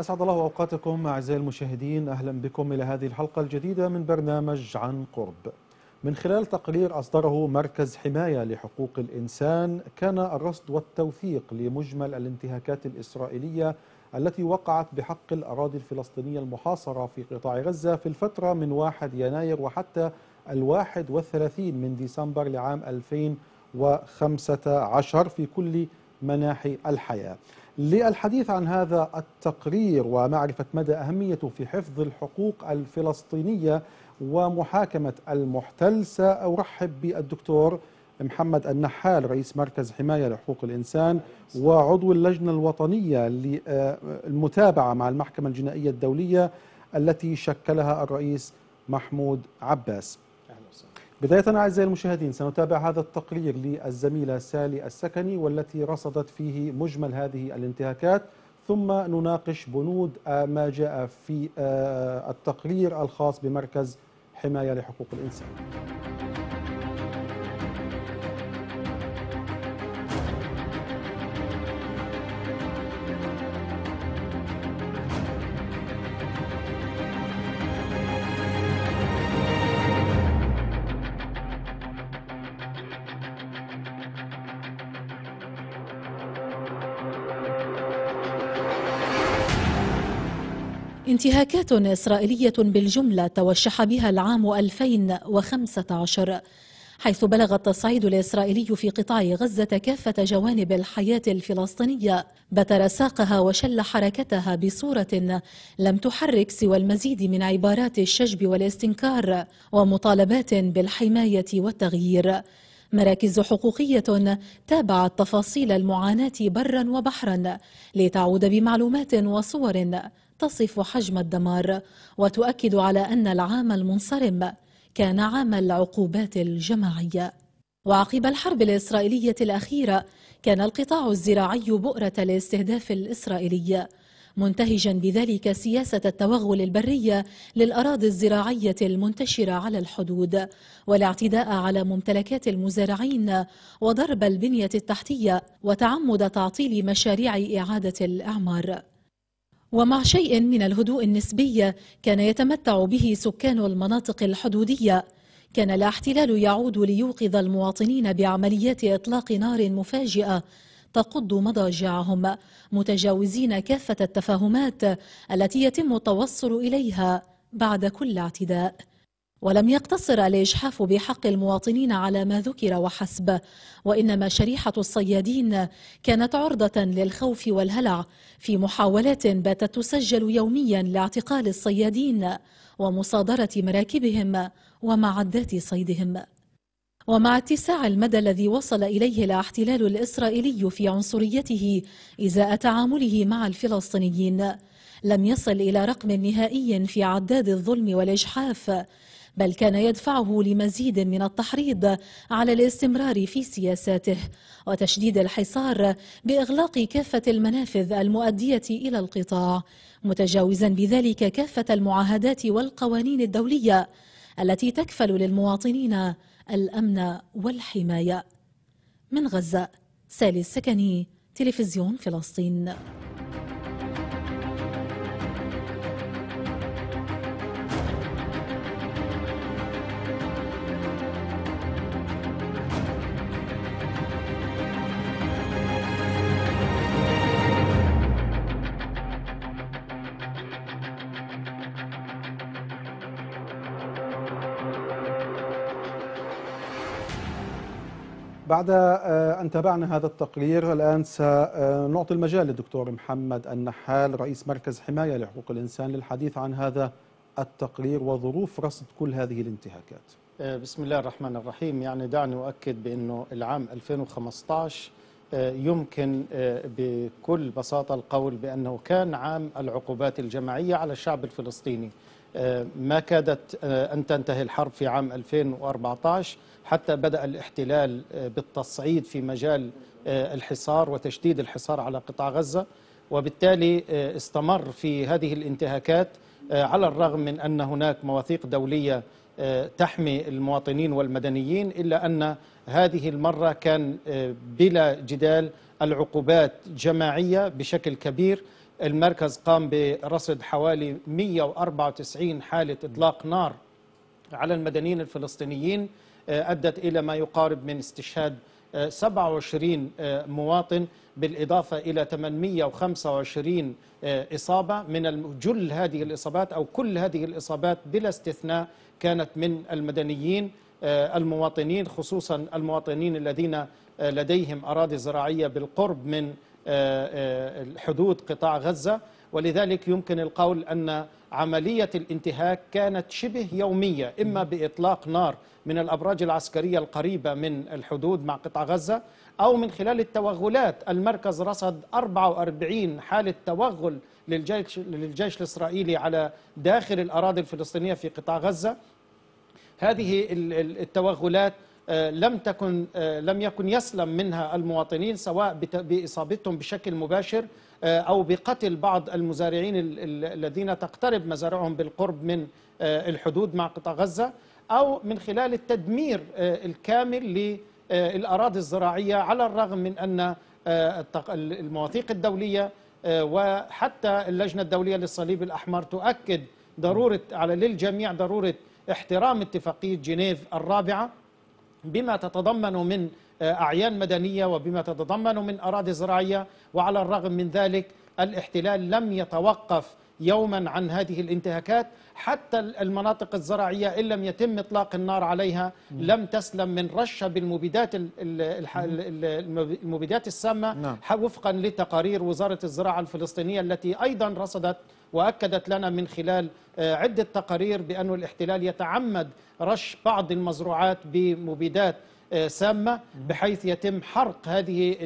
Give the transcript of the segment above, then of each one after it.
أسعد الله أوقاتكم أعزائي المشاهدين أهلا بكم إلى هذه الحلقة الجديدة من برنامج عن قرب من خلال تقرير أصدره مركز حماية لحقوق الإنسان كان الرصد والتوثيق لمجمل الانتهاكات الإسرائيلية التي وقعت بحق الأراضي الفلسطينية المحاصرة في قطاع غزة في الفترة من 1 يناير وحتى الواحد والثلاثين من ديسمبر لعام 2015 في كل مناحي الحياة للحديث عن هذا التقرير ومعرفة مدى أهميته في حفظ الحقوق الفلسطينية ومحاكمة المحتل سأرحب بالدكتور محمد النحال رئيس مركز حماية لحقوق الإنسان وعضو اللجنة الوطنية للمتابعة مع المحكمة الجنائية الدولية التي شكلها الرئيس محمود عباس بداية أعزائي المشاهدين سنتابع هذا التقرير للزميلة سالي السكني والتي رصدت فيه مجمل هذه الانتهاكات ثم نناقش بنود آه، ما جاء في آه، التقرير الخاص بمركز حماية لحقوق الإنسان انتهاكات إسرائيلية بالجملة توشح بها العام 2015 حيث بلغ التصعيد الإسرائيلي في قطاع غزة كافة جوانب الحياة الفلسطينية بتر ساقها وشل حركتها بصورة لم تحرك سوى المزيد من عبارات الشجب والاستنكار ومطالبات بالحماية والتغيير مراكز حقوقية تابعت تفاصيل المعاناة برا وبحرا لتعود بمعلومات وصور تصف حجم الدمار وتؤكد على أن العام المنصرم كان عام العقوبات الجماعية وعقب الحرب الإسرائيلية الأخيرة كان القطاع الزراعي بؤرة الاستهداف الإسرائيلي منتهجا بذلك سياسة التوغل البرية للأراضي الزراعية المنتشرة على الحدود والاعتداء على ممتلكات المزارعين وضرب البنية التحتية وتعمد تعطيل مشاريع إعادة الإعمار ومع شيء من الهدوء النسبي كان يتمتع به سكان المناطق الحدودية كان الاحتلال يعود ليوقظ المواطنين بعمليات إطلاق نار مفاجئة تقض مضاجعهم متجاوزين كافة التفاهمات التي يتم التوصل إليها بعد كل اعتداء ولم يقتصر الإجحاف بحق المواطنين على ما ذكر وحسب وإنما شريحة الصيادين كانت عرضة للخوف والهلع في محاولات باتت تسجل يوميا لاعتقال الصيادين ومصادرة مراكبهم ومعدات صيدهم ومع اتساع المدى الذي وصل إليه الاحتلال الإسرائيلي في عنصريته إزاء تعامله مع الفلسطينيين لم يصل إلى رقم نهائي في عداد الظلم والإجحاف بل كان يدفعه لمزيد من التحريض على الاستمرار في سياساته وتشديد الحصار باغلاق كافه المنافذ المؤديه الى القطاع متجاوزا بذلك كافه المعاهدات والقوانين الدوليه التي تكفل للمواطنين الامن والحمايه من غزه سالي السكني تلفزيون فلسطين بعد آه، أن تابعنا هذا التقرير الآن سنعطي المجال للدكتور محمد النحال رئيس مركز حماية لحقوق الإنسان للحديث عن هذا التقرير وظروف رصد كل هذه الانتهاكات آه، بسم الله الرحمن الرحيم يعني دعني أؤكد بأنه العام 2015 آه، يمكن بكل بساطة القول بأنه كان عام العقوبات الجماعية على الشعب الفلسطيني آه، ما كادت آه، أن تنتهي الحرب في عام 2014 حتى بدأ الاحتلال آه، بالتصعيد في مجال الحصار وتشديد الحصار على قطاع غزة وبالتالي استمر في هذه الانتهاكات على الرغم من أن هناك مواثيق دولية تحمي المواطنين والمدنيين إلا أن هذه المرة كان بلا جدال العقوبات جماعية بشكل كبير المركز قام برصد حوالي 194 حالة إطلاق نار على المدنيين الفلسطينيين آه، أدت إلى ما يقارب من استشهاد 27 آه، آه، مواطن بالإضافة إلى 825 إصابة من جل هذه الإصابات أو كل هذه الإصابات بلا استثناء كانت من المدنيين المواطنين خصوصا المواطنين الذين لديهم أراضي زراعية بالقرب من آه، آه، حدود قطاع غزة ولذلك يمكن القول أن عملية الانتهاك كانت شبه يومية إما بإطلاق نار من الأبراج العسكرية القريبة من الحدود مع قطاع غزة أو من خلال التوغلات المركز رصد 44 حالة توغل للجيش, للجيش الإسرائيلي على داخل الأراضي الفلسطينية في قطاع غزة هذه التوغلات آه، لم تكن آه، لم يكن يسلم منها المواطنين سواء باصابتهم بشكل مباشر آه، او بقتل بعض المزارعين الذين تقترب مزارعهم بالقرب من الحدود مع قطاع غزه او من خلال التدمير الكامل للاراضي الزراعيه على الرغم من ان المواثيق الدوليه وحتى اللجنه الدوليه للصليب الاحمر تؤكد ضروره على للجميع ضروره احترام اتفاقيه جنيف الرابعه بما تتضمن من آه، أعيان مدنية وبما تتضمن من أراضي زراعية وعلى الرغم من ذلك الاحتلال لم يتوقف يوما عن هذه الانتهاكات حتى المناطق الزراعية إن لم يتم إطلاق النار عليها لم تسلم من رشة بالمبيدات المبيدات السامة نعم. وفقا لتقارير وزارة الزراعة الفلسطينية التي أيضا رصدت وأكدت لنا من خلال آه، عدة تقارير بأن الاحتلال يتعمد رش بعض المزروعات بمبيدات آه، سامة بحيث يتم حرق هذه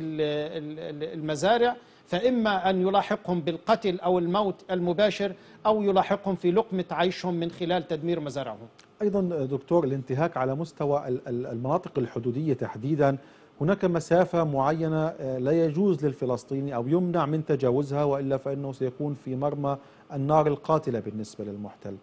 المزارع فإما أن يلاحقهم بالقتل أو الموت المباشر أو يلاحقهم في لقمة عيشهم من خلال تدمير مزارعهم أيضا آه، دكتور الانتهاك على مستوى المناطق الحدودية تحديدا هناك مسافة معينة آه، لا يجوز للفلسطيني أو يمنع من تجاوزها وإلا فإنه سيكون في مرمى النار القاتلة بالنسبة للمحتل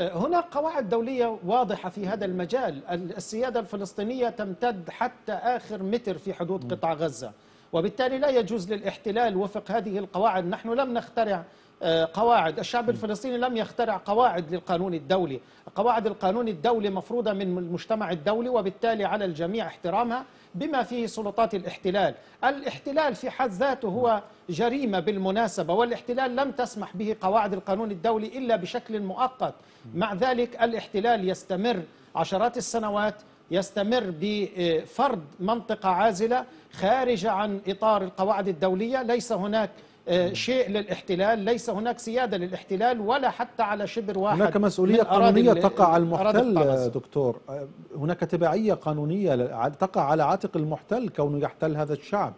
آه، هناك قواعد دولية واضحة في هذا المجال السيادة الفلسطينية تمتد حتى آخر متر في حدود قطاع غزة وبالتالي لا يجوز للاحتلال وفق هذه القواعد نحن لم نخترع آه، قواعد الشعب الفلسطيني لم يخترع قواعد للقانون الدولي قواعد القانون الدولي مفروضة من المجتمع الدولي وبالتالي على الجميع احترامها بما فيه سلطات الاحتلال الاحتلال في حد ذاته هو جريمة بالمناسبة والاحتلال لم تسمح به قواعد القانون الدولي إلا بشكل مؤقت مع ذلك الاحتلال يستمر عشرات السنوات يستمر بفرض منطقة عازلة خارجة عن إطار القواعد الدولية ليس هناك آه، شيء للاحتلال ليس هناك سيادة للاحتلال ولا حتى على شبر واحد هناك مسؤولية قانونية تقع على المحتل دكتور آه، هناك تبعية قانونية تقع على عاتق المحتل كونه يحتل هذا الشعب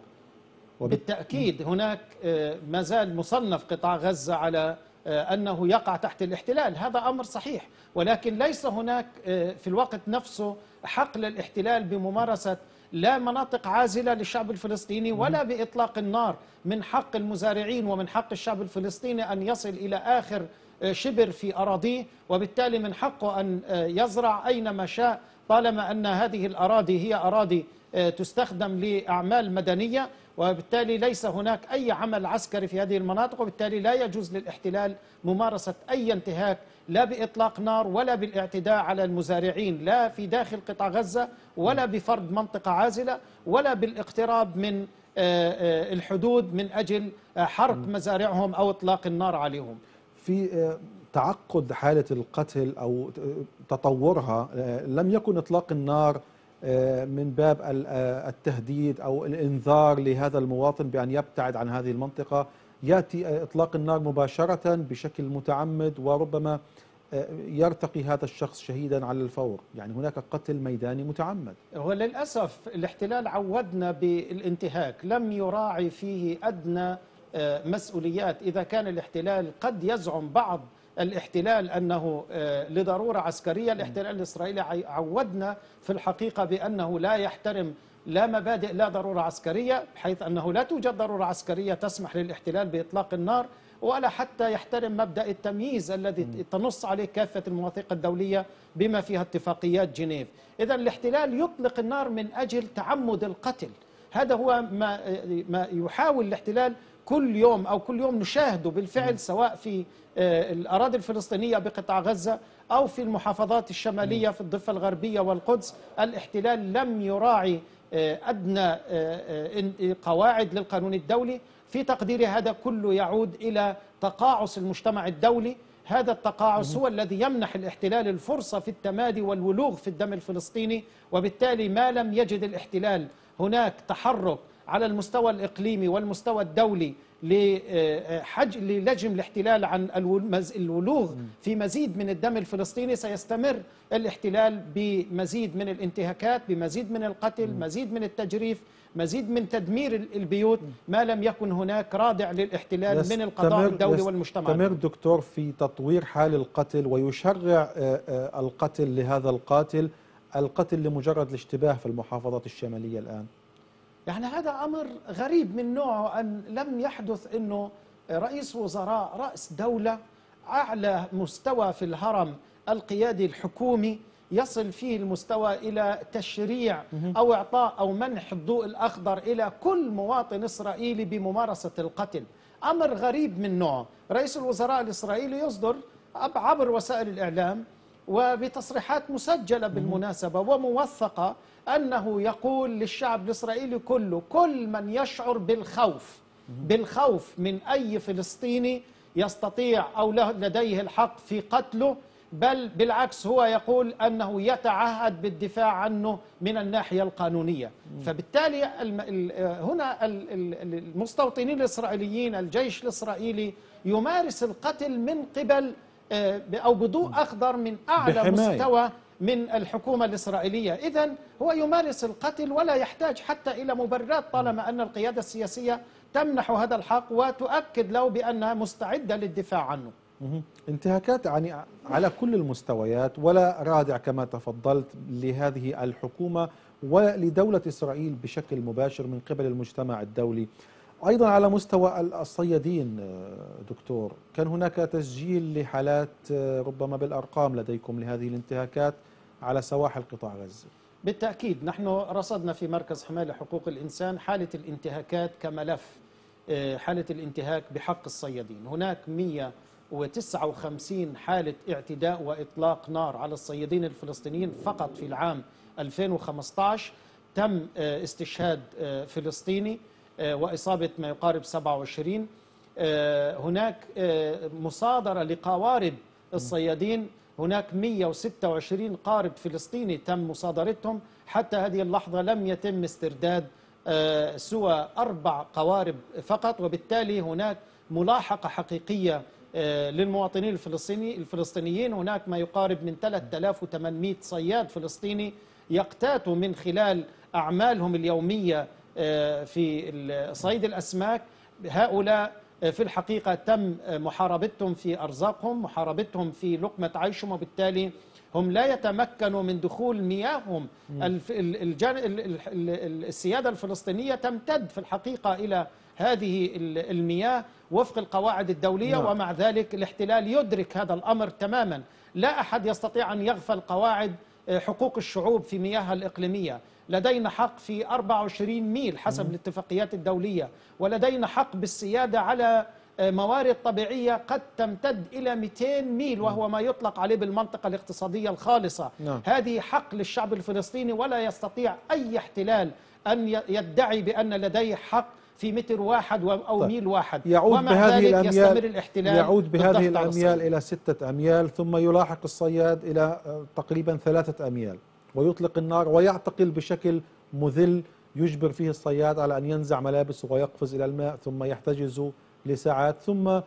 بالتأكيد هناك آه، ما زال مصنف قطاع غزة على أنه يقع تحت الاحتلال هذا أمر صحيح ولكن ليس هناك في الوقت نفسه حق للاحتلال بممارسة لا مناطق عازلة للشعب الفلسطيني ولا بإطلاق النار من حق المزارعين ومن حق الشعب الفلسطيني أن يصل إلى آخر آه، شبر في أراضيه وبالتالي من حقه أن آه، يزرع أينما شاء طالما أن هذه الأراضي هي أراضي آه، تستخدم لأعمال مدنية وبالتالي ليس هناك أي عمل عسكري في هذه المناطق وبالتالي لا يجوز للاحتلال ممارسة أي انتهاك لا بإطلاق نار ولا بالاعتداء على المزارعين لا في داخل قطاع غزة ولا بفرض منطقة عازلة ولا بالاقتراب من آه، آه، الحدود من أجل آه، حرق مزارعهم أو إطلاق النار عليهم في تعقد حالة القتل أو تطورها لم يكن إطلاق النار آه، من باب آه، التهديد أو الإنذار لهذا المواطن بأن يبتعد عن هذه المنطقة يأتي آه، إطلاق النار مباشرة بشكل متعمد وربما يرتقي هذا الشخص شهيدا على الفور يعني هناك قتل ميداني متعمد وللأسف الاحتلال عودنا بالانتهاك لم يراعي فيه أدنى مسؤوليات إذا كان الاحتلال قد يزعم بعض الاحتلال أنه آه، لضرورة عسكرية الاحتلال الإسرائيلي عودنا في الحقيقة بأنه لا يحترم لا مبادئ لا ضرورة عسكرية حيث أنه لا توجد ضرورة عسكرية تسمح للاحتلال بإطلاق النار ولا حتى يحترم مبدأ التمييز الذي تنص عليه كافة المواثيق الدولية بما فيها اتفاقيات جنيف إذا الاحتلال يطلق النار من أجل تعمد القتل هذا هو ما آه، ما يحاول الاحتلال كل يوم أو كل يوم نشاهده بالفعل سواء في آه، الأراضي الفلسطينية بقطاع غزة أو في المحافظات الشمالية في الضفة الغربية والقدس الاحتلال لم يراعي آه، أدنى آه، قواعد للقانون الدولي في تقديري هذا كله يعود إلى تقاعس المجتمع الدولي هذا التقاعس هو الذي يمنح الاحتلال الفرصة في التمادي والولوغ في الدم الفلسطيني وبالتالي ما لم يجد الاحتلال هناك تحرك على المستوى الإقليمي والمستوى الدولي لحج لجم الاحتلال عن الولوغ في مزيد من الدم الفلسطيني سيستمر الاحتلال بمزيد من الانتهاكات بمزيد من القتل مزيد من التجريف مزيد من تدمير البيوت ما لم يكن هناك رادع للاحتلال من القضاء الدولي والمجتمع يستمر دكتور في تطوير حال القتل ويشرع آه، آه، القتل لهذا القاتل القتل لمجرد الاشتباه في المحافظات الشمالية الآن يعني هذا أمر غريب من نوعه أن لم يحدث أنه رئيس وزراء رأس دولة أعلى مستوى في الهرم القيادي الحكومي يصل فيه المستوى إلى تشريع أو إعطاء أو منح الضوء الأخضر إلى كل مواطن إسرائيلي بممارسة القتل أمر غريب من نوعه رئيس الوزراء الإسرائيلي يصدر عبر وسائل الإعلام وبتصريحات مسجلة بالمناسبة وموثقة أنه يقول للشعب الإسرائيلي كله كل من يشعر بالخوف بالخوف من أي فلسطيني يستطيع أو لديه الحق في قتله بل بالعكس هو يقول أنه يتعهد بالدفاع عنه من الناحية القانونية فبالتالي آه، هنا المستوطنين الإسرائيليين الجيش الإسرائيلي يمارس القتل من قبل آه، أو بضوء أخضر من أعلى بحماية. مستوى من الحكومة الإسرائيلية إذا هو يمارس القتل ولا يحتاج حتى إلى مبررات طالما أن القيادة السياسية تمنح هذا الحق وتؤكد له بأنها مستعدة للدفاع عنه انتهاكات يعني على كل المستويات ولا رادع كما تفضلت لهذه الحكومة ولدولة إسرائيل بشكل مباشر من قبل المجتمع الدولي أيضا على مستوى الصيادين آه، دكتور كان هناك تسجيل لحالات آه، ربما بالأرقام لديكم لهذه الانتهاكات على سواحل قطاع غزة بالتأكيد نحن رصدنا في مركز حماية حقوق الإنسان حالة الانتهاكات كملف آه، حالة الانتهاك بحق الصيادين هناك 159 حالة اعتداء وإطلاق نار على الصيادين الفلسطينيين فقط في العام 2015 تم استشهاد فلسطيني آه، وإصابة ما يقارب 27 آه، هناك آه، مصادرة لقوارب الصيادين هناك 126 قارب فلسطيني تم مصادرتهم حتى هذه اللحظة لم يتم استرداد سوى أربع قوارب فقط وبالتالي هناك ملاحقة حقيقية للمواطنين الفلسطيني الفلسطينيين هناك ما يقارب من 3800 صياد فلسطيني يقتاتوا من خلال أعمالهم اليومية آه، في صيد الأسماك هؤلاء آه، في الحقيقة تم آه، محاربتهم في أرزاقهم محاربتهم في لقمة عيشهم وبالتالي هم لا يتمكنوا من دخول مياههم السيادة الفلسطينية تمتد في الحقيقة إلى هذه المياه وفق القواعد الدولية نعم. ومع ذلك الاحتلال يدرك هذا الأمر تماما لا أحد يستطيع أن يغفل قواعد آه، حقوق الشعوب في مياهها الإقليمية لدينا حق في 24 ميل حسب الاتفاقيات الدولية ولدينا حق بالسيادة على آه، موارد طبيعية قد تمتد إلى 200 ميل وهو ما يطلق عليه بالمنطقة الاقتصادية الخالصة نعم. هذه حق للشعب الفلسطيني ولا يستطيع أي احتلال أن يدعي بأن لديه حق في متر واحد أو طيب. ميل واحد يعود ومع بهذه ذلك الأميال يستمر الاحتلال يعود بهذه الأميال إلى ستة أميال ثم يلاحق الصياد إلى آه، تقريبا ثلاثة أميال ويطلق النار ويعتقل بشكل مذل يجبر فيه الصياد على أن ينزع ملابسه ويقفز إلى الماء ثم يحتجز لساعات ثم آه،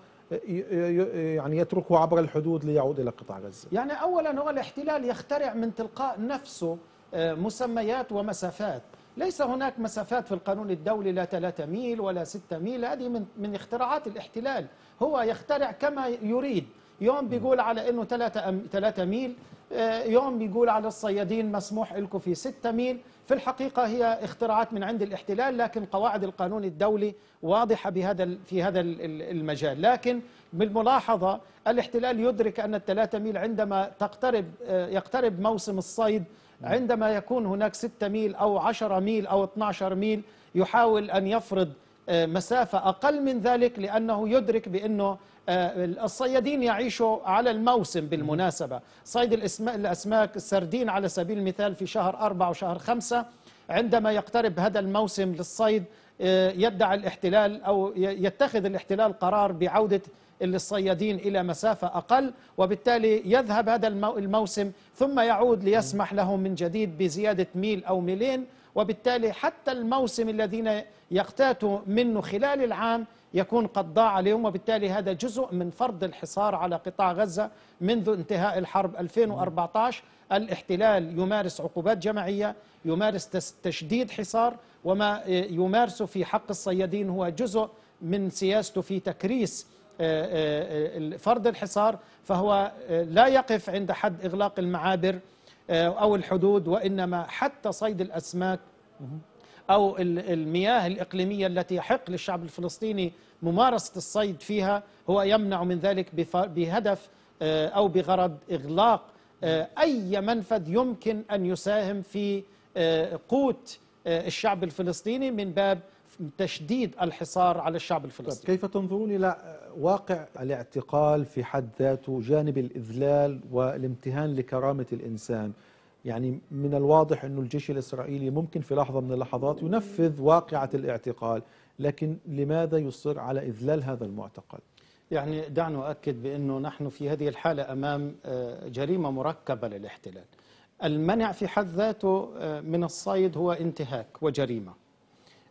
يعني يتركه عبر الحدود ليعود إلى قطاع غزة يعني أولا هو الاحتلال يخترع من تلقاء نفسه آه، مسميات ومسافات ليس هناك مسافات في القانون الدولي لا 3 ميل ولا 6 ميل هذه من من اختراعات الاحتلال هو يخترع كما يريد يوم بيقول على انه 3 3 ميل آه، يوم بيقول على الصيادين مسموح لكم في 6 ميل في الحقيقه هي اختراعات من عند الاحتلال لكن قواعد القانون الدولي واضحه بهذا في هذا المجال لكن بالملاحظه الاحتلال يدرك ان الثلاثة ميل عندما تقترب آه، يقترب موسم الصيد عندما يكون هناك 6 ميل أو 10 ميل أو 12 ميل يحاول أن يفرض آه، مسافة أقل من ذلك لأنه يدرك بأنه آه، الصيادين يعيشوا على الموسم بالمناسبة صيد الأسماك السردين على سبيل المثال في شهر أربعة وشهر خمسة عندما يقترب هذا الموسم للصيد آه، يدعي الاحتلال أو يتخذ الاحتلال قرار بعودة للصيادين إلى مسافة أقل وبالتالي يذهب هذا الموسم ثم يعود ليسمح لهم من جديد بزيادة ميل أو ميلين وبالتالي حتى الموسم الذين يقتاتوا منه خلال العام يكون قد ضاع عليهم وبالتالي هذا جزء من فرض الحصار على قطاع غزة منذ انتهاء الحرب 2014 الاحتلال يمارس عقوبات جماعية يمارس تشديد حصار وما آه، يمارسه في حق الصيادين هو جزء من سياسته في تكريس آه، آه، آه، فرض الحصار فهو لا يقف عند حد إغلاق المعابر أو الحدود وإنما حتى صيد الأسماك أو المياه الإقليمية التي يحق للشعب الفلسطيني ممارسة الصيد فيها هو يمنع من ذلك بهدف أو بغرض إغلاق أي منفذ يمكن أن يساهم في قوت الشعب الفلسطيني من باب تشديد الحصار على الشعب طيب، الفلسطيني كيف تنظرون إلى واقع الاعتقال في حد ذاته جانب الإذلال والامتهان لكرامة الإنسان يعني من الواضح أن الجيش الإسرائيلي ممكن في لحظة من اللحظات ينفذ واقعة الاعتقال لكن لماذا يصر على إذلال هذا المعتقل؟ يعني دعنا أؤكد بأنه نحن في هذه الحالة أمام آه، جريمة مركبة للاحتلال المنع في حد ذاته آه، من الصيد هو انتهاك وجريمه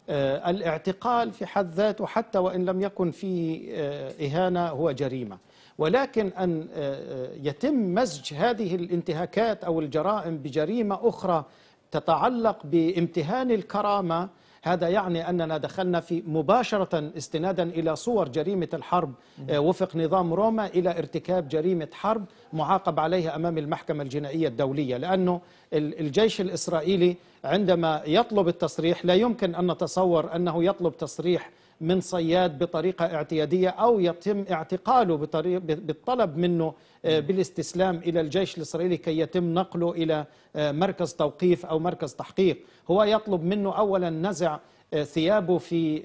آه، الاعتقال في حد ذاته حتى وإن لم يكن فيه آه، إهانة هو جريمة ولكن أن آه، يتم مزج هذه الانتهاكات أو الجرائم بجريمة أخرى تتعلق بامتهان الكرامة هذا يعني أننا دخلنا في مباشرة استنادا إلى صور جريمة الحرب آه، وفق نظام روما إلى ارتكاب جريمة حرب معاقب عليها أمام المحكمة الجنائية الدولية لأنه الجيش الإسرائيلي عندما يطلب التصريح لا يمكن أن نتصور أنه يطلب تصريح من صياد بطريقة اعتيادية أو يتم اعتقاله بالطلب منه آه، بالاستسلام إلى الجيش الإسرائيلي كي يتم نقله إلى آه، مركز توقيف أو مركز تحقيق هو يطلب منه أولا نزع آه، ثيابه في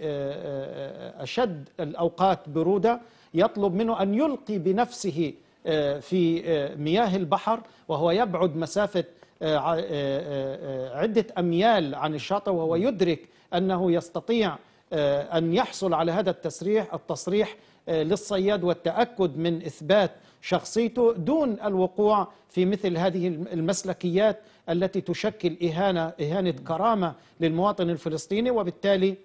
أشد الأوقات برودة يطلب منه أن يلقي بنفسه في مياه البحر وهو يبعد مسافة عدة أميال عن الشاطئ وهو يدرك أنه يستطيع آه، أن يحصل على هذا التسريح التصريح آه، للصياد والتأكد من إثبات شخصيته دون الوقوع في مثل هذه المسلكيات التي تشكل إهانة إهانة كرامة للمواطن الفلسطيني وبالتالي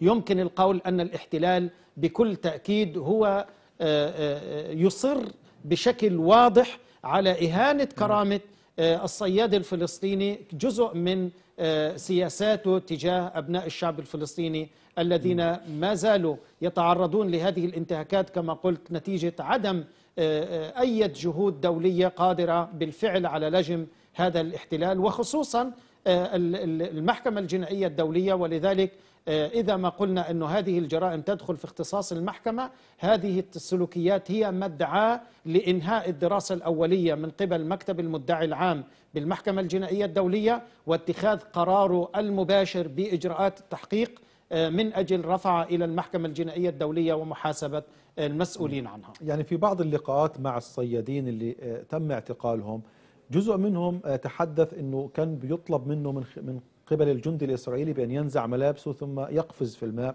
يمكن القول أن الاحتلال بكل تأكيد هو آه، يصر بشكل واضح على إهانة كرامة آه، الصياد الفلسطيني جزء من آه، سياساته تجاه أبناء الشعب الفلسطيني الذين ما زالوا يتعرضون لهذه الانتهاكات كما قلت نتيجة عدم آه، أي جهود دولية قادرة بالفعل على لجم هذا الاحتلال وخصوصا المحكمة الجنائية الدولية ولذلك آه، إذا ما قلنا أن هذه الجرائم تدخل في اختصاص المحكمة هذه السلوكيات هي مدعاة لإنهاء الدراسة الأولية من قبل مكتب المدعي العام بالمحكمة الجنائية الدولية واتخاذ قراره المباشر بإجراءات التحقيق آه، من أجل رفع إلى المحكمة الجنائية الدولية ومحاسبة المسؤولين عنها يعني في بعض اللقاءات مع الصيادين اللي آه، تم اعتقالهم جزء منهم تحدث أنه كان بيطلب منه من, من قبل الجندي الإسرائيلي بأن ينزع ملابسه ثم يقفز في الماء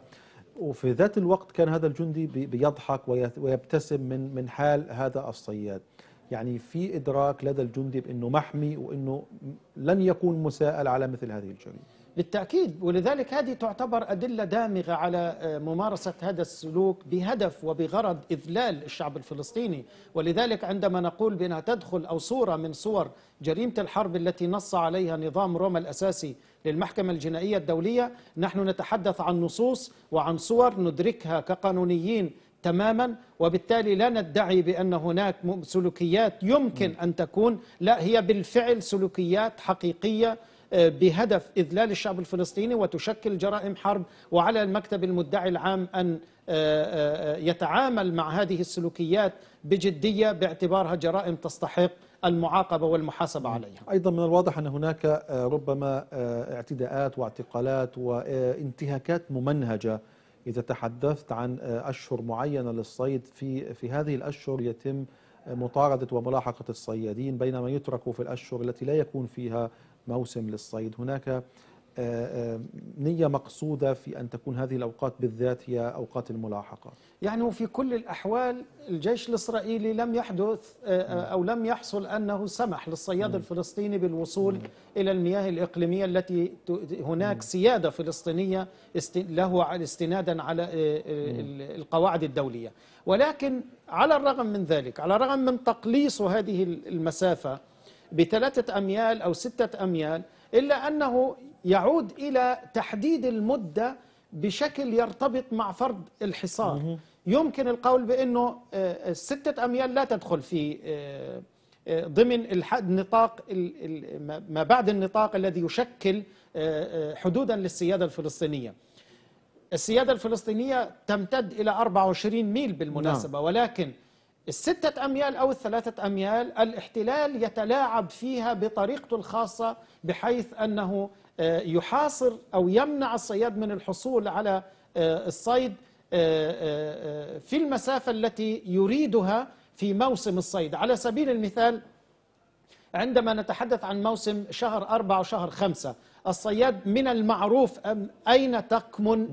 وفي ذات الوقت كان هذا الجندي بيضحك ويبتسم من من حال هذا الصياد يعني في إدراك لدى الجندي بأنه محمي وأنه لن يكون مساءل على مثل هذه الجريمة بالتأكيد ولذلك هذه تعتبر أدلة دامغة على آه، ممارسة هذا السلوك بهدف وبغرض إذلال الشعب الفلسطيني ولذلك عندما نقول بأنها تدخل أو صورة من صور جريمة الحرب التي نص عليها نظام روما الأساسي للمحكمة الجنائية الدولية نحن نتحدث عن نصوص وعن صور ندركها كقانونيين تماما وبالتالي لا ندعي بأن هناك سلوكيات يمكن أن تكون لا هي بالفعل سلوكيات حقيقية بهدف إذلال الشعب الفلسطيني وتشكل جرائم حرب وعلى المكتب المدعي العام أن آه، آه، يتعامل مع هذه السلوكيات بجدية باعتبارها جرائم تستحق المعاقبة والمحاسبة عليها أيضا من الواضح أن هناك آه، ربما اعتداءات واعتقالات وانتهاكات ممنهجة إذا تحدثت عن أشهر معينة للصيد في في هذه الأشهر يتم مطاردة وملاحقة الصيادين بينما يتركوا في الأشهر التي لا يكون فيها موسم للصيد هناك آه، آه، نية مقصودة في أن تكون هذه الأوقات بالذات هي أوقات الملاحقة يعني في كل الأحوال الجيش الإسرائيلي لم يحدث آه، أو لم يحصل أنه سمح للصياد الفلسطيني بالوصول إلى المياه الإقليمية التي هناك سيادة فلسطينية له استنادا على القواعد الدولية ولكن على الرغم من ذلك على الرغم من تقليص هذه المسافة بثلاثة أميال أو ستة أميال إلا أنه يعود إلى تحديد المدة بشكل يرتبط مع فرض الحصار يمكن القول بأنه الستة آه، أميال لا تدخل في آه، آه، ضمن الحد نطاق ما بعد النطاق الذي يشكل حدودا للسيادة الفلسطينية السيادة الفلسطينية تمتد إلى 24 ميل بالمناسبة نعم. ولكن الستة أميال أو الثلاثة أميال الاحتلال يتلاعب فيها بطريقته الخاصة بحيث أنه آه، يحاصر أو يمنع الصياد من الحصول على آه، الصيد آه، في المسافة التي يريدها في موسم الصيد على سبيل المثال عندما نتحدث عن موسم شهر أربعة وشهر خمسة الصياد من المعروف أين تكمن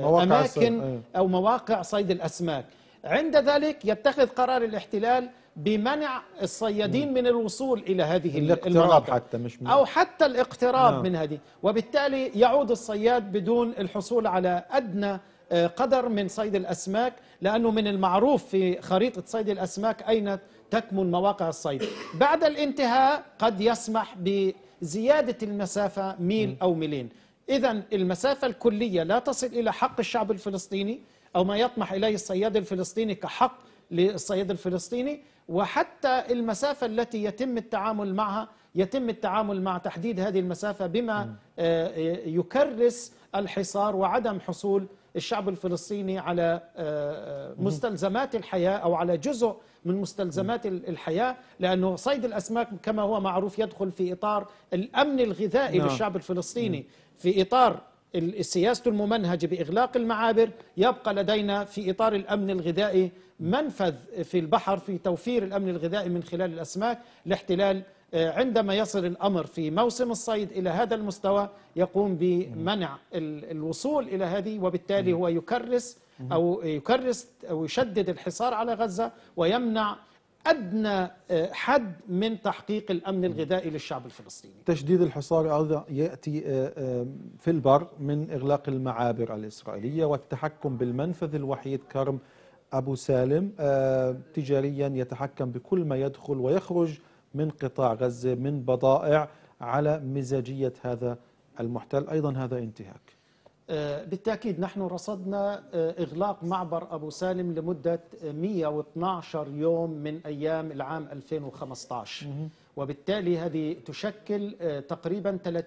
أماكن أيوه. أو مواقع صيد الأسماك عند ذلك يتخذ قرار الاحتلال بمنع الصيادين من الوصول إلى هذه المناطق حتى مش أو حتى الاقتراب نعم. من هذه وبالتالي يعود الصياد بدون الحصول على أدنى آه، قدر من صيد الأسماك لأنه من المعروف في خريطة صيد الأسماك أين تكمن مواقع الصيد بعد الانتهاء قد يسمح بزيادة المسافة ميل أو ميلين إذا المسافة الكلية لا تصل إلى حق الشعب الفلسطيني أو ما يطمح إليه الصياد الفلسطيني كحق للصياد الفلسطيني وحتى المسافة التي يتم التعامل معها يتم التعامل مع تحديد هذه المسافة بما آه، يكرس الحصار وعدم حصول الشعب الفلسطيني على آه، آه، مستلزمات الحياة أو على جزء من مستلزمات الحياة لأنه صيد الأسماك كما هو معروف يدخل في إطار الأمن الغذائي نعم. للشعب الفلسطيني في إطار السياسة الممنهجة بإغلاق المعابر يبقى لدينا في إطار الأمن الغذائي منفذ في البحر في توفير الأمن الغذائي من خلال الأسماك لاحتلال آه، عندما يصل الأمر في موسم الصيد إلى هذا المستوى يقوم بمنع الوصول إلى هذه وبالتالي هو يكرس أو يكرس أو يشدد الحصار على غزة ويمنع أدنى آه، حد من تحقيق الأمن الغذائي للشعب الفلسطيني تشديد الحصار أيضا يأتي آه، في البر من إغلاق المعابر الإسرائيلية والتحكم بالمنفذ الوحيد كرم أبو سالم آه، تجاريا يتحكم بكل ما يدخل ويخرج من قطاع غزة من بضائع على مزاجية هذا المحتل أيضا هذا انتهاك آه، بالتأكيد نحن رصدنا آه، إغلاق معبر أبو سالم لمدة 112 آه، يوم من أيام العام 2015 وبالتالي هذه تشكل تقريبا 30%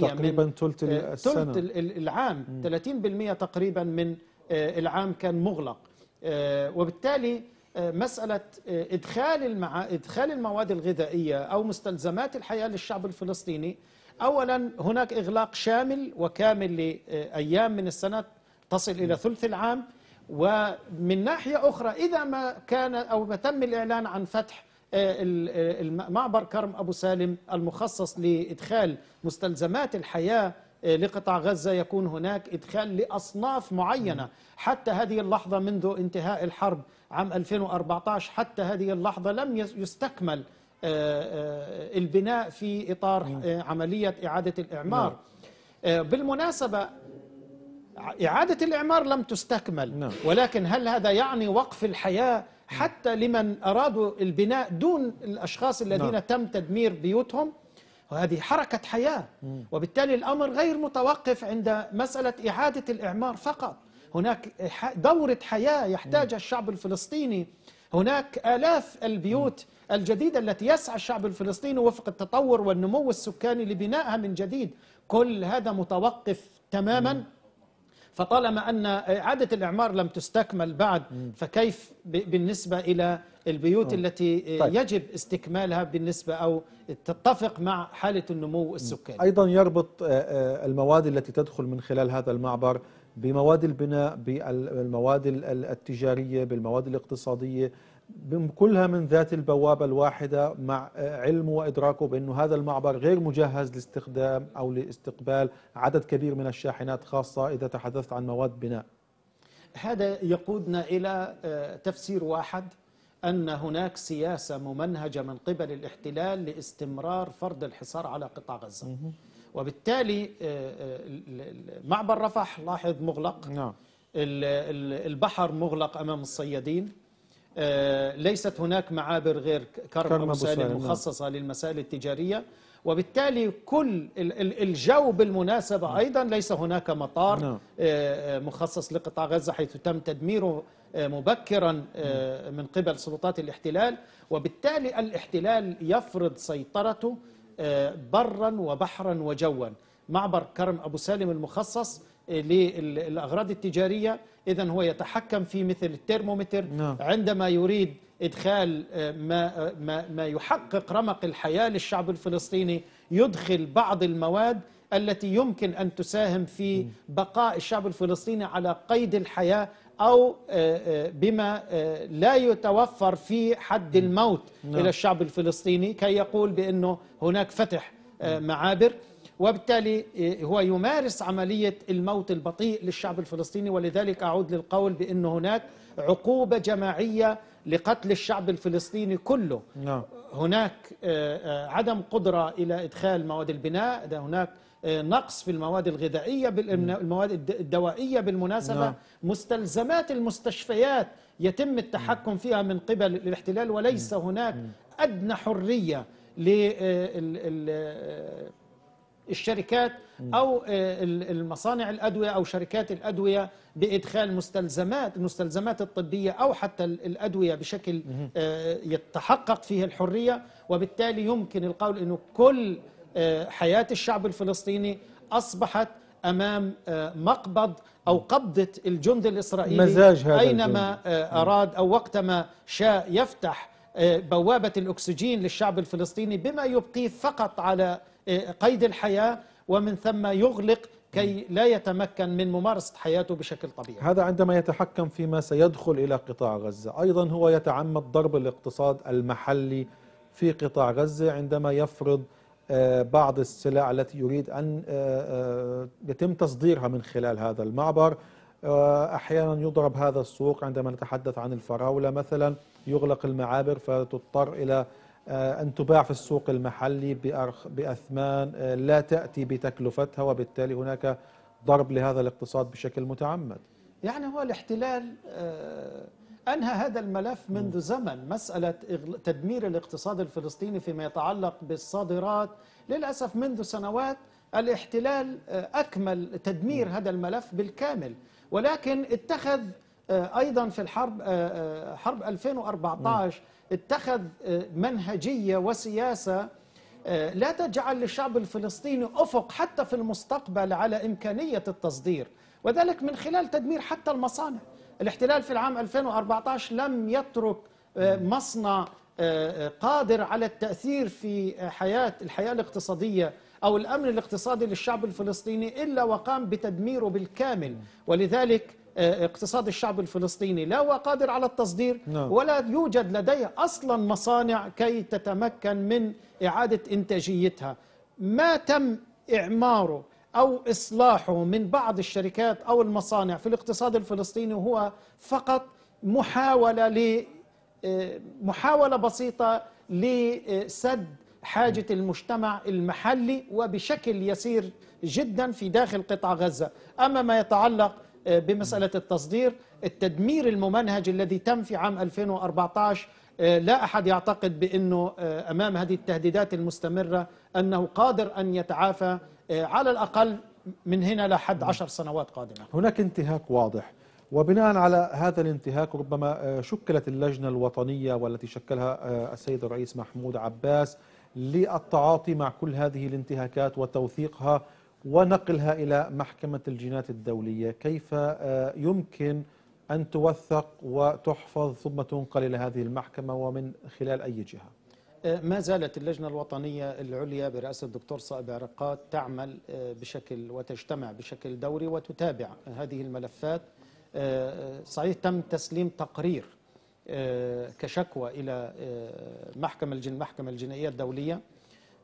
تقريبا ثلث السنة ثلث العام 30% تقريبا من العام كان مغلق وبالتالي مسألة آه، إدخال, المع... إدخال المواد الغذائية أو مستلزمات الحياة للشعب الفلسطيني أولا هناك إغلاق شامل وكامل لأيام من السنة تصل إلى ثلث العام ومن ناحية أخرى إذا ما كان أو ما تم الإعلان عن فتح آه، آه، معبر كرم أبو سالم المخصص لإدخال مستلزمات الحياة آه، لقطاع غزة يكون هناك إدخال لأصناف معينة حتى هذه اللحظة منذ انتهاء الحرب عام 2014 حتى هذه اللحظة لم يستكمل آه، آه، البناء في إطار نعم. عملية إعادة الإعمار نعم. بالمناسبة إعادة الإعمار لم تستكمل نعم. ولكن هل هذا يعني وقف الحياة حتى لمن أرادوا البناء دون الأشخاص الذين تم تدمير بيوتهم؟ وهذه حركة حياة وبالتالي الأمر غير متوقف عند مسألة إعادة الإعمار فقط هناك دورة حياة يحتاجها الشعب الفلسطيني هناك آلاف البيوت الجديدة التي يسعى الشعب الفلسطيني وفق التطور والنمو السكاني لبنائها من جديد كل هذا متوقف تماما فطالما أن إعادة الإعمار لم تستكمل بعد فكيف بالنسبة إلى البيوت التي طيب. يجب استكمالها بالنسبة أو تتفق مع حالة النمو السكاني أيضا يربط آه، آه، المواد التي تدخل من خلال هذا المعبر بمواد البناء بالمواد التجارية بالمواد الاقتصادية كلها من ذات البوابة الواحدة مع علمه وإدراكه بأن هذا المعبر غير مجهز لاستخدام أو لاستقبال عدد كبير من الشاحنات خاصة إذا تحدثت عن مواد بناء هذا يقودنا إلى آه، تفسير واحد أن هناك سياسة ممنهجة من قبل الاحتلال لاستمرار فرض الحصار على قطاع غزة وبالتالي آه، آه، معبر رفح لاحظ مغلق نعم البحر مغلق أمام الصيادين آه، ليست هناك معابر غير كرم أبو سالم نعم. مخصصة للمسائل التجارية وبالتالي كل الجو بالمناسبة نعم. أيضا ليس هناك مطار نعم. آه، آه، مخصص لقطاع غزة حيث تم تدميره مبكرا من قبل سلطات الاحتلال وبالتالي الاحتلال يفرض سيطرته برا وبحرا وجوا معبر كرم أبو سالم المخصص إيه، للأغراض التجارية إذا هو يتحكم في مثل الترمومتر نعم. عندما يريد إدخال آه، ما, آه، ما, ما يحقق رمق الحياة للشعب الفلسطيني يدخل بعض المواد التي يمكن أن تساهم في بقاء الشعب الفلسطيني على قيد الحياة أو آه، بما لا يتوفر في حد الموت نعم. إلى الشعب الفلسطيني كي يقول بأنه هناك فتح معابر وبالتالي إيه، هو يمارس عملية الموت البطيء للشعب الفلسطيني ولذلك أعود للقول بأن هناك عقوبة جماعية لقتل الشعب الفلسطيني كله نعم. هناك آه، آه، عدم قدرة إلى إدخال مواد البناء ده هناك آه، نقص في المواد الغذائية نعم. المواد الدوائية بالمناسبة نعم. مستلزمات المستشفيات يتم التحكم فيها من قبل الاحتلال وليس نعم. هناك أدنى حرية لل الشركات او آه، المصانع الادويه او شركات الادويه بادخال مستلزمات المستلزمات الطبيه او حتى الادويه بشكل آه، يتحقق فيه الحريه وبالتالي يمكن القول انه كل آه، حياه الشعب الفلسطيني اصبحت امام مقبض او قبضه الجند الاسرائيلي مزاج هذا اينما اراد او وقتما شاء يفتح بوابه الاكسجين للشعب الفلسطيني بما يبقيه فقط على قيد الحياة ومن ثم يغلق كي لا يتمكن من ممارسة حياته بشكل طبيعي هذا عندما يتحكم فيما سيدخل إلى قطاع غزة أيضا هو يتعمد ضرب الاقتصاد المحلي في قطاع غزة عندما يفرض آه، بعض السلع التي يريد أن آه، آه، يتم تصديرها من خلال هذا المعبر أحيانا يضرب هذا السوق عندما نتحدث عن الفراولة مثلا يغلق المعابر فتضطر إلى آه، أن تباع في السوق المحلي بأثمان آه، لا تأتي بتكلفتها وبالتالي هناك ضرب لهذا الاقتصاد بشكل متعمد يعني هو الاحتلال آه، أنهى هذا الملف منذ زمن مسألة تدمير الاقتصاد الفلسطيني فيما يتعلق بالصادرات للأسف منذ سنوات الاحتلال أكمل تدمير هذا الملف بالكامل ولكن اتخذ أيضا في الحرب حرب 2014 اتخذ آه، منهجية وسياسة آه، لا تجعل للشعب الفلسطيني أفق حتى في المستقبل على إمكانية التصدير وذلك من خلال تدمير حتى المصانع الاحتلال في العام 2014 لم يترك آه، مصنع قادر على التأثير في حياة الحياة الاقتصادية أو الأمن الاقتصادي للشعب الفلسطيني إلا وقام بتدميره بالكامل ولذلك آه، اقتصاد الشعب الفلسطيني لا هو قادر على التصدير نعم. ولا يوجد لديه أصلا مصانع كي تتمكن من إعادة إنتاجيتها ما تم إعماره أو إصلاحه من بعض الشركات أو المصانع في الاقتصاد الفلسطيني هو فقط محاولة ل آه، محاولة بسيطة لسد حاجة المجتمع المحلي وبشكل يسير جدا في داخل قطاع غزة أما ما يتعلق آه، بمسألة التصدير التدمير الممنهج الذي تم في عام 2014 آه، لا أحد يعتقد بأنه آه، أمام هذه التهديدات المستمرة أنه قادر أن يتعافى على الأقل من هنا لحد نعم. عشر سنوات قادمة هناك انتهاك واضح وبناء على هذا الانتهاك ربما شكلت اللجنة الوطنية والتي شكلها السيد الرئيس محمود عباس للتعاطي مع كل هذه الانتهاكات وتوثيقها ونقلها إلى محكمة الجينات الدولية كيف آه، يمكن أن توثق وتحفظ ثم تنقل إلى هذه المحكمة ومن خلال أي جهة آه، ما زالت اللجنة الوطنية العليا برئاسة الدكتور صائب عرقات تعمل آه، بشكل وتجتمع بشكل دوري وتتابع هذه الملفات صحيح تم تسليم تقرير كشكوى إلى محكمة المحكمة الجنائية الدولية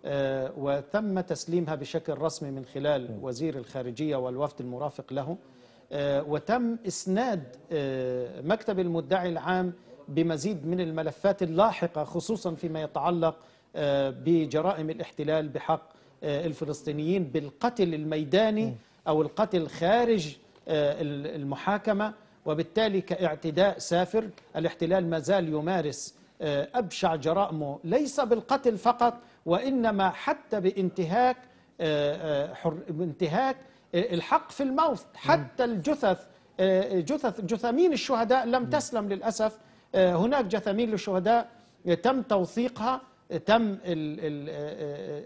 آه، وتم تسليمها بشكل رسمي من خلال وزير الخارجية والوفد المرافق له آه، وتم إسناد آه، مكتب المدعي العام بمزيد من الملفات اللاحقة خصوصا فيما يتعلق بجرائم الاحتلال بحق الفلسطينيين بالقتل الميداني أو القتل خارج المحاكمة وبالتالي كاعتداء سافر الاحتلال ما زال يمارس أبشع جرائمه ليس بالقتل فقط وإنما حتى بانتهاك آه، آه، حر بانتهاك آه، الحق في الموت حتى الجثث جثث جثامين الشهداء لم تسلم للأسف هناك جثامين للشهداء تم توثيقها تم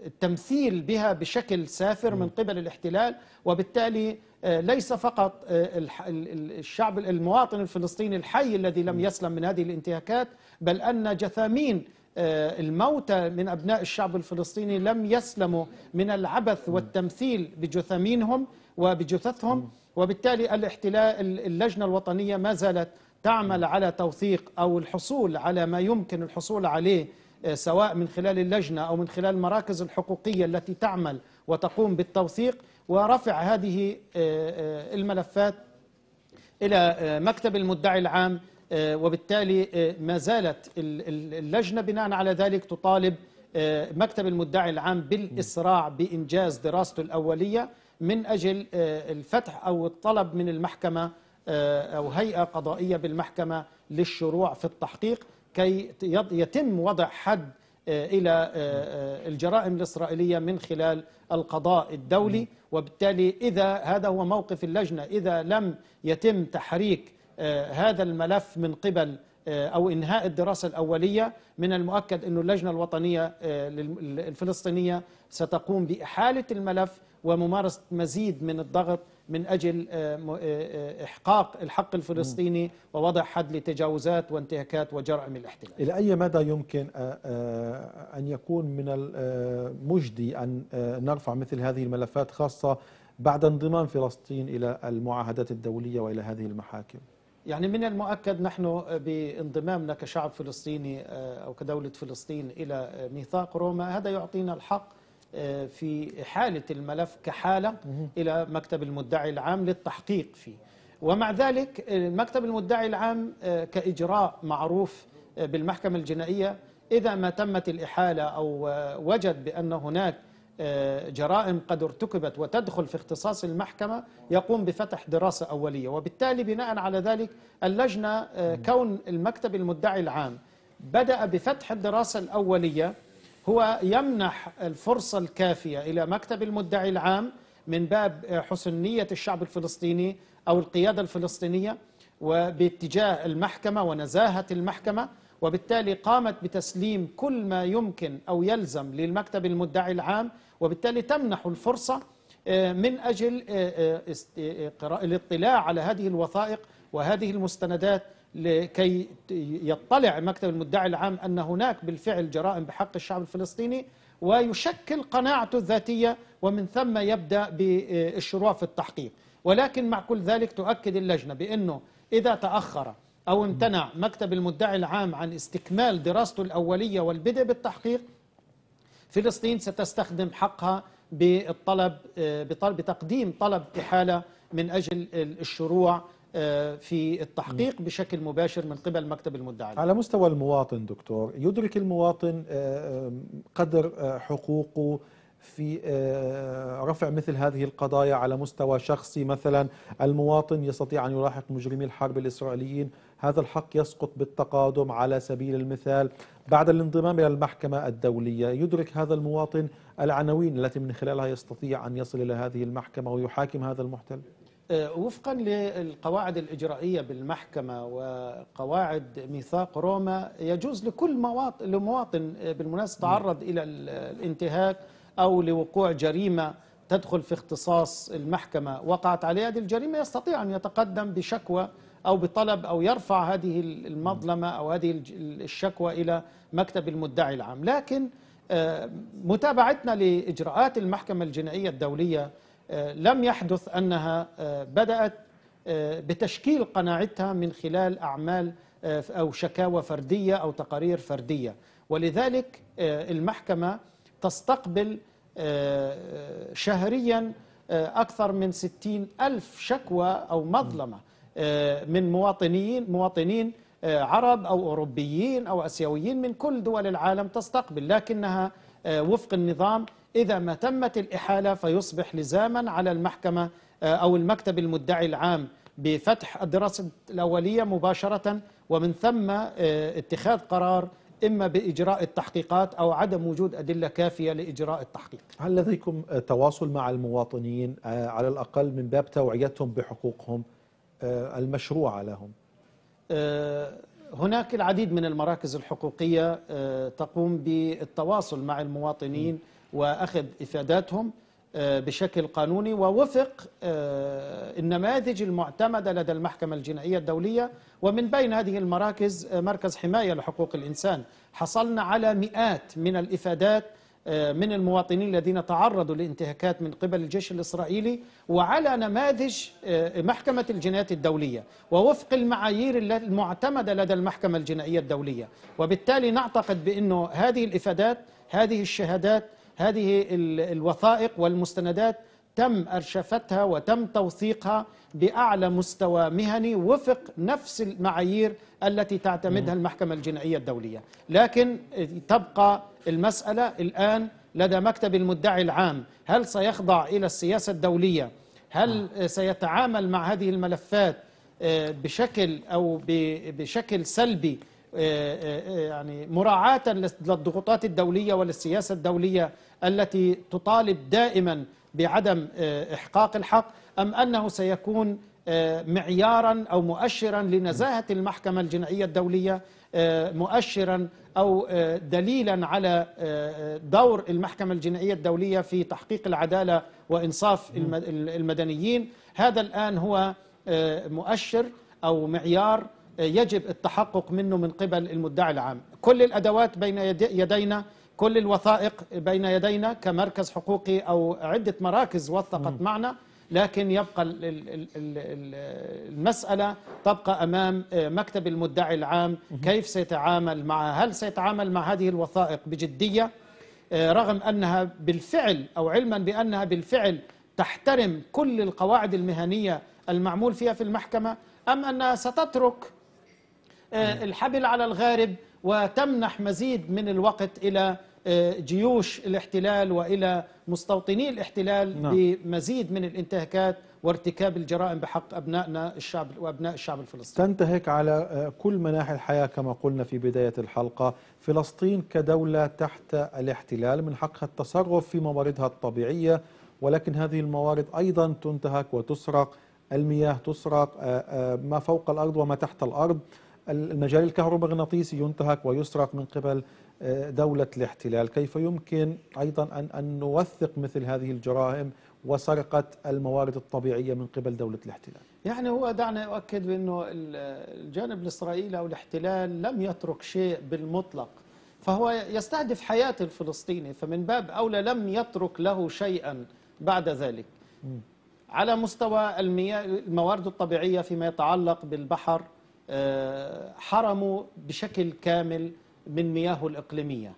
التمثيل بها بشكل سافر من قبل الاحتلال وبالتالي ليس فقط الشعب المواطن الفلسطيني الحي الذي لم يسلم من هذه الانتهاكات بل أن جثامين آه، الموتى من أبناء الشعب الفلسطيني لم يسلموا من العبث والتمثيل بجثامينهم وبجثثهم وبالتالي الاحتلال اللجنة الوطنية ما زالت تعمل على توثيق أو الحصول على ما يمكن الحصول عليه آه، سواء من خلال اللجنة أو من خلال المراكز الحقوقية التي تعمل وتقوم بالتوثيق ورفع هذه آه، الملفات إلى مكتب المدعي العام آه، وبالتالي آه، ما زالت اللجنة بناء على ذلك تطالب آه، مكتب المدعي العام بالإسراع بإنجاز دراسته الأولية من أجل الفتح أو الطلب من المحكمة أو هيئة قضائية بالمحكمة للشروع في التحقيق كي يتم وضع حد إلى الجرائم الإسرائيلية من خلال القضاء الدولي وبالتالي إذا هذا هو موقف اللجنة إذا لم يتم تحريك آه، هذا الملف من قبل آه، أو إنهاء الدراسة الأولية من المؤكد أن اللجنة الوطنية آه، الفلسطينية ستقوم بإحالة الملف وممارسة مزيد من الضغط من أجل إحقاق الحق الفلسطيني ووضع حد لتجاوزات وانتهاكات وجرائم الاحتلال إلى أي مدى يمكن أن يكون من المجدي أن نرفع مثل هذه الملفات خاصة بعد انضمام فلسطين إلى المعاهدات الدولية وإلى هذه المحاكم؟ يعني من المؤكد نحن بانضمامنا كشعب فلسطيني آه، أو كدولة فلسطين إلى ميثاق روما هذا يعطينا الحق آه، في حالة الملف كحالة إلى مكتب المدعي العام للتحقيق فيه ومع ذلك آه، مكتب المدعي العام كإجراء معروف بالمحكمة الجنائية إذا ما تمت الإحالة أو وجد بأن هناك آه، جرائم قد ارتكبت وتدخل في اختصاص المحكمة يقوم بفتح دراسة أولية وبالتالي بناء على ذلك اللجنة آه، كون المكتب المدعي العام بدأ بفتح الدراسة الأولية هو يمنح الفرصة الكافية إلى مكتب المدعي العام من باب آه، حسن نية الشعب الفلسطيني أو القيادة الفلسطينية وباتجاه المحكمة ونزاهة المحكمة وبالتالي قامت بتسليم كل ما يمكن أو يلزم للمكتب المدعي العام وبالتالي تمنح الفرصة آه، من أجل آه، آه، الاطلاع على هذه الوثائق وهذه المستندات لكي يطلع مكتب المدعي العام أن هناك بالفعل جرائم بحق الشعب الفلسطيني ويشكل قناعته الذاتية ومن ثم يبدأ بالشروع في التحقيق ولكن مع كل ذلك تؤكد اللجنة بأنه إذا تأخر أو امتنع مكتب المدعي العام عن استكمال دراسته الأولية والبدء بالتحقيق فلسطين ستستخدم حقها بالطلب آه، بتقديم طلب إحالة من أجل الشروع آه، في التحقيق بشكل مباشر من قبل مكتب المدعي على مستوى المواطن دكتور يدرك المواطن آه، قدر حقوقه في رفع مثل هذه القضايا على مستوى شخصي مثلا المواطن يستطيع أن يلاحق مجرمي الحرب الإسرائيليين هذا الحق يسقط بالتقادم على سبيل المثال بعد الانضمام إلى المحكمة الدولية يدرك هذا المواطن العناوين التي من خلالها يستطيع أن يصل إلى هذه المحكمة ويحاكم هذا المحتل أه، وفقا للقواعد الإجرائية بالمحكمة وقواعد ميثاق روما يجوز لكل مواطن, لمواطن بالمناسبة تعرض إلى الانتهاك أو لوقوع جريمة تدخل في اختصاص المحكمة وقعت عليه هذه الجريمة يستطيع أن يتقدم بشكوى أو بطلب أو يرفع هذه المظلمة أو هذه الشكوى إلى مكتب المدعي العام لكن آه، متابعتنا لإجراءات المحكمة الجنائية الدولية آه، لم يحدث أنها آه، بدأت بتشكيل قناعتها من خلال أعمال أو شكاوى فردية أو تقارير فردية ولذلك المحكمة تستقبل شهريا أكثر من ستين ألف شكوى أو مظلمة آه، من مواطنين مواطنين آه، عرب أو أوروبيين أو أسيويين من كل دول العالم تستقبل لكنها آه، وفق النظام إذا ما تمت الإحالة فيصبح لزاما على المحكمة أو المكتب المدعي العام بفتح الدراسة الأولية مباشرة ومن ثم اتخاذ قرار إما بإجراء التحقيقات أو عدم وجود أدلة كافية لإجراء التحقيق هل لديكم تواصل مع المواطنين على الأقل من باب توعيتهم بحقوقهم آه، المشروعة لهم آه، هناك العديد من المراكز الحقوقية آه، تقوم بالتواصل مع المواطنين وأخذ إفاداتهم بشكل قانوني ووفق النماذج المعتمدة لدى المحكمة الجنائية الدولية ومن بين هذه المراكز مركز حماية لحقوق الإنسان حصلنا على مئات من الإفادات آه، من المواطنين الذين تعرضوا لانتهاكات من قبل الجيش الإسرائيلي وعلى نماذج آه، محكمة الجنايات الدولية ووفق المعايير المعتمدة لدى المحكمة الجنائية الدولية وبالتالي نعتقد بأنه هذه الإفادات هذه الشهادات هذه الوثائق والمستندات تم أرشفتها وتم توثيقها بأعلى مستوى مهني وفق نفس المعايير التي تعتمدها المحكمة الجنائية الدولية لكن تبقى المسألة الآن لدى مكتب المدعي العام هل سيخضع إلى السياسة الدولية هل سيتعامل مع هذه الملفات آه، بشكل أو بشكل سلبي آه، آه، يعني مراعاة للضغوطات الدولية وللسياسه الدولية التي تطالب دائما بعدم آه، إحقاق الحق أم أنه سيكون آه، معيارا أو مؤشرا لنزاهة المحكمة الجنائية الدولية آه، مؤشرا أو دليلا على دور المحكمة الجنائية الدولية في تحقيق العدالة وإنصاف المدنيين هذا الآن هو مؤشر أو معيار يجب التحقق منه من قبل المدعي العام كل الأدوات بين يدينا كل الوثائق بين يدينا كمركز حقوقي أو عدة مراكز وثقت معنا لكن يبقى المسألة تبقى أمام آه، مكتب المدعي العام كيف سيتعامل معها هل سيتعامل مع هذه الوثائق بجدية آه، رغم أنها بالفعل أو علما بأنها بالفعل تحترم كل القواعد المهنية المعمول فيها في المحكمة أم أنها ستترك آه، الحبل على الغارب وتمنح مزيد من الوقت إلى آه، جيوش الاحتلال وإلى مستوطني الاحتلال نعم. بمزيد من الانتهاكات وارتكاب الجرائم بحق أبنائنا الشعب وأبناء الشعب الفلسطيني تنتهك على آه، كل مناحي الحياة كما قلنا في بداية الحلقة فلسطين كدولة تحت الاحتلال من حقها التصرف في مواردها الطبيعية ولكن هذه الموارد أيضا تنتهك وتسرق المياه تسرق آه، ما فوق الأرض وما تحت الأرض المجال الكهرومغناطيسي ينتهك ويسرق من قبل آه، دولة الاحتلال كيف يمكن أيضا أن, أن نوثق مثل هذه الجرائم وسرقة الموارد الطبيعية من قبل دولة الاحتلال يعني هو دعنا أؤكد بأنه الجانب الإسرائيلي أو الاحتلال لم يترك شيء بالمطلق فهو يستهدف حياة الفلسطيني فمن باب أولى لم يترك له شيئا بعد ذلك على مستوى المياه الموارد الطبيعية فيما يتعلق بالبحر آه، حرموا بشكل كامل من مياهه الإقليمية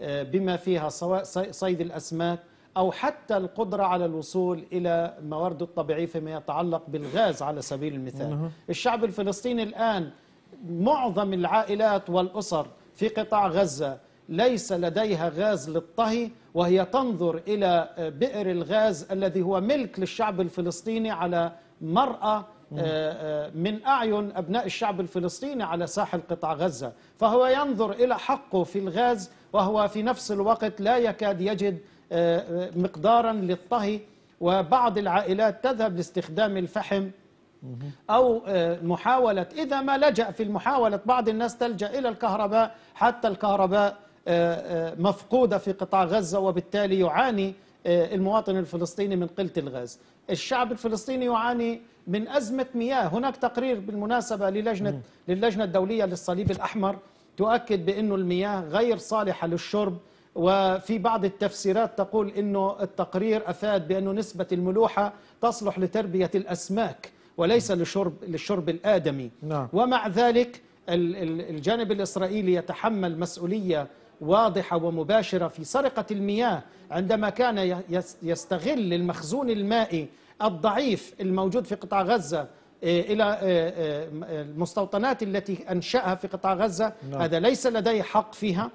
آه، بما فيها سواء صيد الأسماك أو حتى القدرة على الوصول إلى موارده الطبيعية فيما يتعلق بالغاز على سبيل المثال الشعب الفلسطيني الآن معظم العائلات والأسر في قطاع غزة ليس لديها غاز للطهي وهي تنظر إلى بئر الغاز الذي هو ملك للشعب الفلسطيني على مرأة آه، آه، من أعين أبناء الشعب الفلسطيني على ساحل قطاع غزة فهو ينظر إلى حقه في الغاز وهو في نفس الوقت لا يكاد يجد آه، مقدارا للطهي وبعض العائلات تذهب لاستخدام الفحم أو محاولة إذا ما لجأ في المحاولة بعض الناس تلجأ إلى الكهرباء حتى الكهرباء مفقودة في قطاع غزة وبالتالي يعاني المواطن الفلسطيني من قلة الغاز الشعب الفلسطيني يعاني من أزمة مياه هناك تقرير بالمناسبة للجنة, للجنة الدولية للصليب الأحمر تؤكد بأن المياه غير صالحة للشرب وفي بعض التفسيرات تقول أنه التقرير أفاد بأن نسبة الملوحة تصلح لتربية الأسماك وليس لشرب, للشرب الآدمي نعم. ومع ذلك الجانب الإسرائيلي يتحمل مسؤولية واضحة ومباشرة في سرقة المياه عندما كان يستغل المخزون المائي الضعيف الموجود في قطاع غزة إيه، إلى إيه، إيه، المستوطنات التي أنشأها في قطاع غزة نعم. هذا ليس لديه حق فيها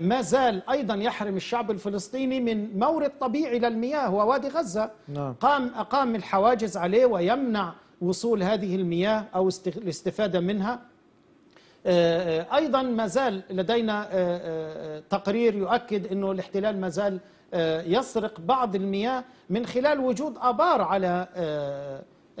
ما زال أيضا يحرم الشعب الفلسطيني من مورد طبيعي للمياه ووادي غزة نعم. قام أقام الحواجز عليه ويمنع وصول هذه المياه أو الاستفادة منها آه، آه، أيضا ما زال لدينا آه، تقرير يؤكد أنه الاحتلال ما زال يسرق بعض المياه من خلال وجود أبار على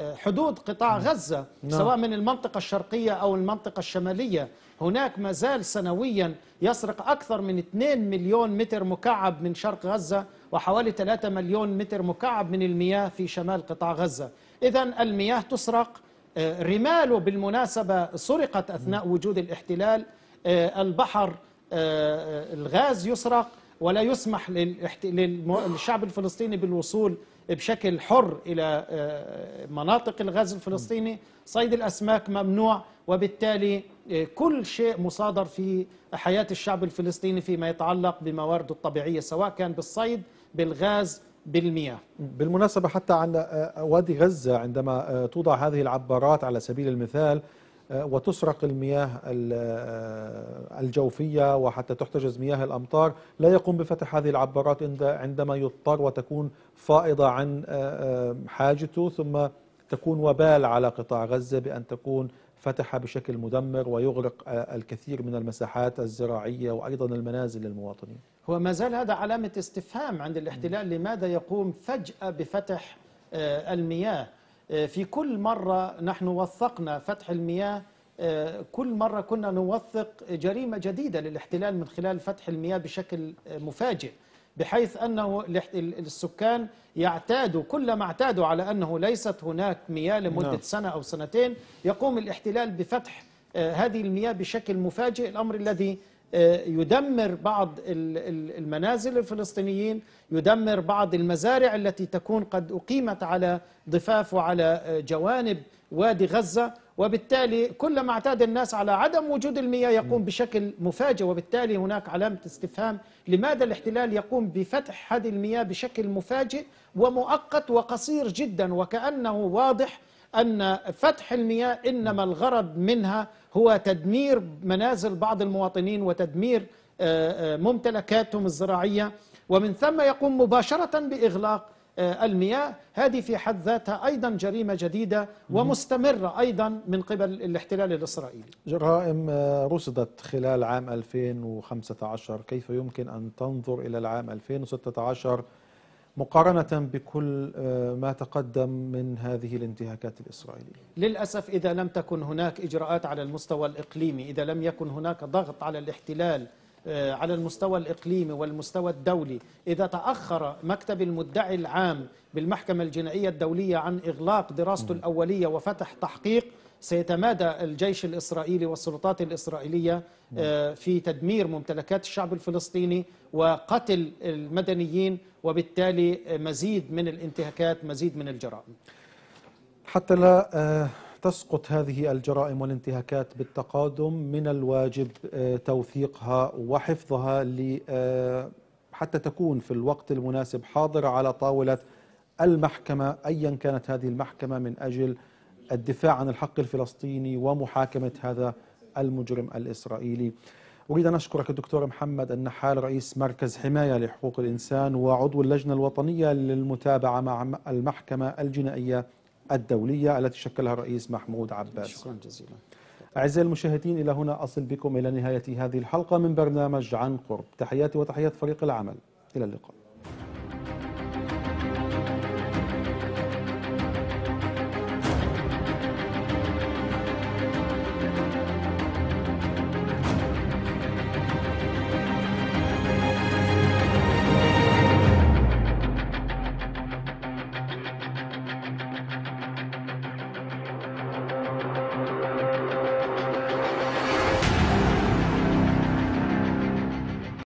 حدود قطاع نعم. غزة نعم. سواء من المنطقة الشرقية أو المنطقة الشمالية هناك ما زال سنويا يسرق أكثر من 2 مليون متر مكعب من شرق غزة وحوالي 3 مليون متر مكعب من المياه في شمال قطاع غزة إذا المياه تسرق آه، رماله بالمناسبة سرقت أثناء وجود الاحتلال آه، البحر آه، الغاز يسرق ولا يسمح للشعب الفلسطيني بالوصول بشكل حر إلى مناطق الغاز الفلسطيني صيد الأسماك ممنوع وبالتالي كل شيء مصادر في حياة الشعب الفلسطيني فيما يتعلق بموارده الطبيعية سواء كان بالصيد بالغاز بالمياه بالمناسبة حتى عن آه، آه، وادي غزة عندما آه، توضع هذه العبارات على سبيل المثال وتسرق المياه الجوفية وحتى تحتجز مياه الأمطار لا يقوم بفتح هذه العبارات عندما يضطر وتكون فائضة عن حاجته ثم تكون وبال على قطاع غزة بأن تكون فتح بشكل مدمر ويغرق الكثير من المساحات الزراعية وأيضا المنازل للمواطنين هو ما زال هذا علامة استفهام عند الاحتلال لماذا يقوم فجأة بفتح آه، المياه آه، في كل مرة نحن وثقنا فتح المياه آه، كل مرة كنا نوثق جريمة جديدة للاحتلال من خلال فتح المياه بشكل مفاجئ بحيث أنه السكان يعتادوا كلما اعتادوا على أنه ليست هناك مياه لمدة نعم. سنة أو سنتين يقوم الاحتلال بفتح هذه المياه بشكل مفاجئ الأمر الذي آه، يدمر بعض المنازل الفلسطينيين يدمر بعض المزارع التي تكون قد أقيمت على ضفاف وعلى آه، جوانب وادي غزة وبالتالي كلما اعتاد الناس على عدم وجود المياه يقوم بشكل مفاجئ وبالتالي هناك علامة استفهام لماذا الاحتلال يقوم بفتح هذه المياه بشكل مفاجئ ومؤقت وقصير جدا وكأنه واضح أن فتح المياه إنما الغرض منها هو تدمير منازل بعض المواطنين وتدمير آه، آه، ممتلكاتهم الزراعية ومن ثم يقوم مباشرة بإغلاق آه، المياه هذه في حد ذاتها أيضا جريمة جديدة ومستمرة أيضا من قبل الاحتلال الإسرائيلي جرائم رصدت خلال عام 2015 كيف يمكن أن تنظر إلى العام 2016 مقارنة بكل آه، ما تقدم من هذه الانتهاكات الإسرائيلية للأسف إذا لم تكن هناك إجراءات على المستوى الإقليمي إذا لم يكن هناك ضغط على الاحتلال آه، على المستوى الإقليمي والمستوى الدولي إذا تأخر مكتب المدعي العام بالمحكمة الجنائية الدولية عن إغلاق دراسته الأولية وفتح تحقيق سيتمادى الجيش الإسرائيلي والسلطات الإسرائيلية آه، في تدمير ممتلكات الشعب الفلسطيني وقتل المدنيين وبالتالي مزيد من الانتهاكات مزيد من الجرائم حتى لا آه، تسقط هذه الجرائم والانتهاكات بالتقادم من الواجب آه، توثيقها وحفظها حتى تكون في الوقت المناسب حاضرة على طاولة المحكمة أيا كانت هذه المحكمة من أجل الدفاع عن الحق الفلسطيني ومحاكمة هذا المجرم الإسرائيلي أريد أن أشكرك الدكتور محمد النحال رئيس مركز حماية لحقوق الإنسان وعضو اللجنة الوطنية للمتابعة مع المحكمة الجنائية الدولية التي شكلها الرئيس محمود عباس شكرا جزيلا أعزائي المشاهدين إلى هنا أصل بكم إلى نهاية هذه الحلقة من برنامج عن قرب تحياتي وتحيات فريق العمل إلى اللقاء